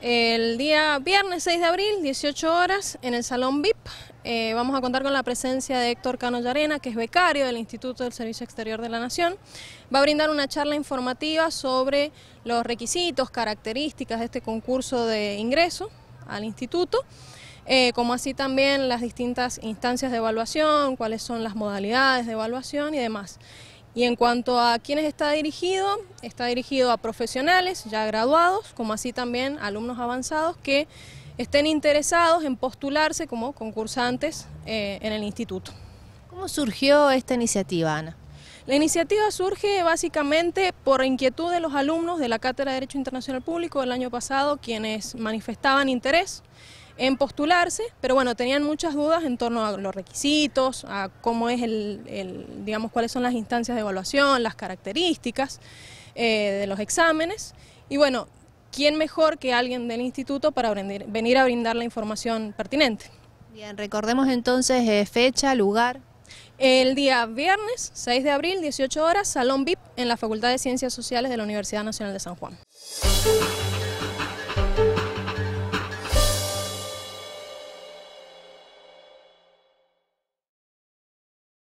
El día viernes 6 de abril, 18 horas, en el Salón VIP, eh, vamos a contar con la presencia de Héctor Cano Llarena, que es becario del Instituto del Servicio Exterior de la Nación. Va a brindar una charla informativa sobre los requisitos, características de este concurso de ingreso al instituto, eh, como así también las distintas instancias de evaluación, cuáles son las modalidades de evaluación y demás. Y en cuanto a quiénes está dirigido, está dirigido a profesionales ya graduados, como así también alumnos avanzados que estén interesados en postularse como concursantes eh, en el instituto. ¿Cómo surgió esta iniciativa, Ana? La iniciativa surge básicamente por inquietud de los alumnos de la Cátedra de Derecho Internacional Público del año pasado, quienes manifestaban interés en postularse, pero bueno, tenían muchas dudas en torno a los requisitos, a cómo es el, digamos, cuáles son las instancias de evaluación, las características eh, de los exámenes. Y bueno, ¿quién mejor que alguien del instituto para venir a brindar la información pertinente? Bien, recordemos entonces eh, fecha, lugar. El día viernes 6 de abril, 18 horas, Salón VIP en la Facultad de Ciencias Sociales de la Universidad Nacional de San Juan.